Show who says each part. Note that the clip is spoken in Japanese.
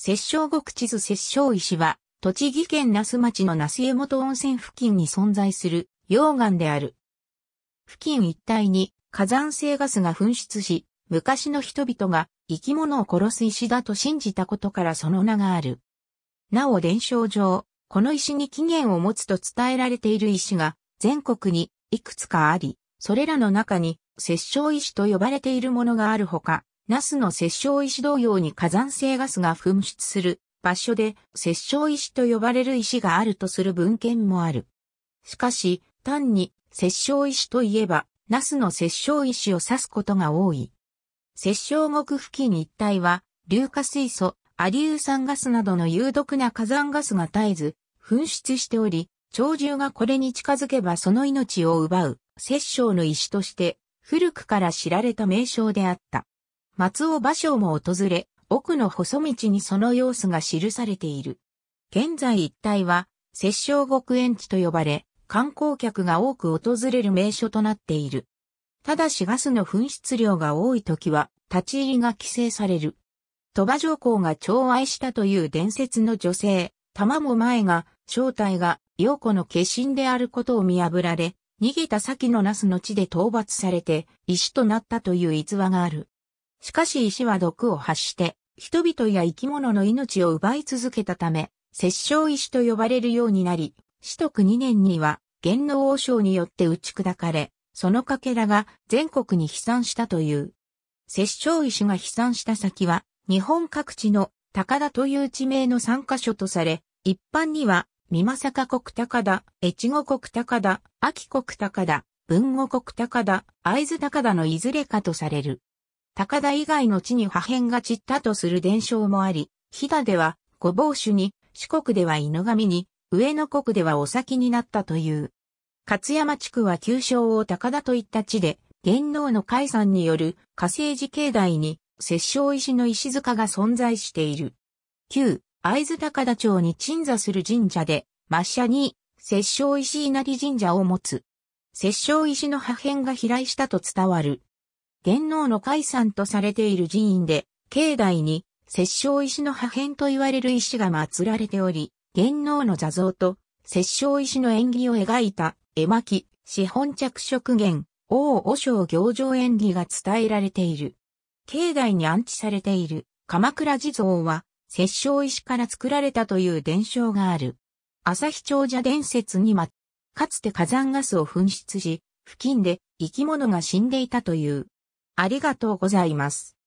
Speaker 1: 摂政国地図摂政石は、栃木県那須町の那須江本温泉付近に存在する溶岩である。付近一帯に火山性ガスが噴出し、昔の人々が生き物を殺す石だと信じたことからその名がある。なお伝承上、この石に起源を持つと伝えられている石が全国にいくつかあり、それらの中に摂政石と呼ばれているものがあるほか、ナスの殺生石同様に火山性ガスが噴出する場所で殺生石と呼ばれる石があるとする文献もある。しかし、単に殺生石といえば、ナスの殺生石を指すことが多い。殺生木付近一帯は、硫化水素、アリウ酸ガスなどの有毒な火山ガスが絶えず、噴出しており、鳥獣がこれに近づけばその命を奪う、殺生の石として、古くから知られた名称であった。松尾芭蕉も訪れ、奥の細道にその様子が記されている。現在一帯は、摂政極園地と呼ばれ、観光客が多く訪れる名所となっている。ただしガスの噴出量が多い時は、立ち入りが規制される。鳥羽上皇が寵愛したという伝説の女性、玉も前が、正体が、陽子の化身であることを見破られ、逃げた先のナスの地で討伐されて、石となったという逸話がある。しかし石は毒を発して、人々や生き物の命を奪い続けたため、殺生石と呼ばれるようになり、死徳2年には、元老王将によって打ち砕かれ、その欠片が全国に飛散したという。殺生石が飛散した先は、日本各地の高田という地名の3カ所とされ、一般には、三作国高田、越後国高田、秋国高田、文後国高田、会津高田のいずれかとされる。高田以外の地に破片が散ったとする伝承もあり、飛騨では御坊主に、四国では犬神に、上野国ではお先になったという。勝山地区は旧称を高田といった地で、元能の解散による火星寺境内に、摂政石の石塚が存在している。旧、会津高田町に鎮座する神社で、抹社に、摂政石稲荷神社を持つ。摂政石の破片が飛来したと伝わる。天能の解散とされている寺院で、境内に、摂政石の破片と言われる石が祀られており、元能の座像と、摂政石の縁起を描いた、絵巻、資本着色源、王和尚行上演技が伝えられている。境内に安置されている鎌倉地蔵は、摂政石から作られたという伝承がある。朝日長者伝説にま、かつて火山ガスを噴出し、付近で生き物が死んでいたというありがとうございます。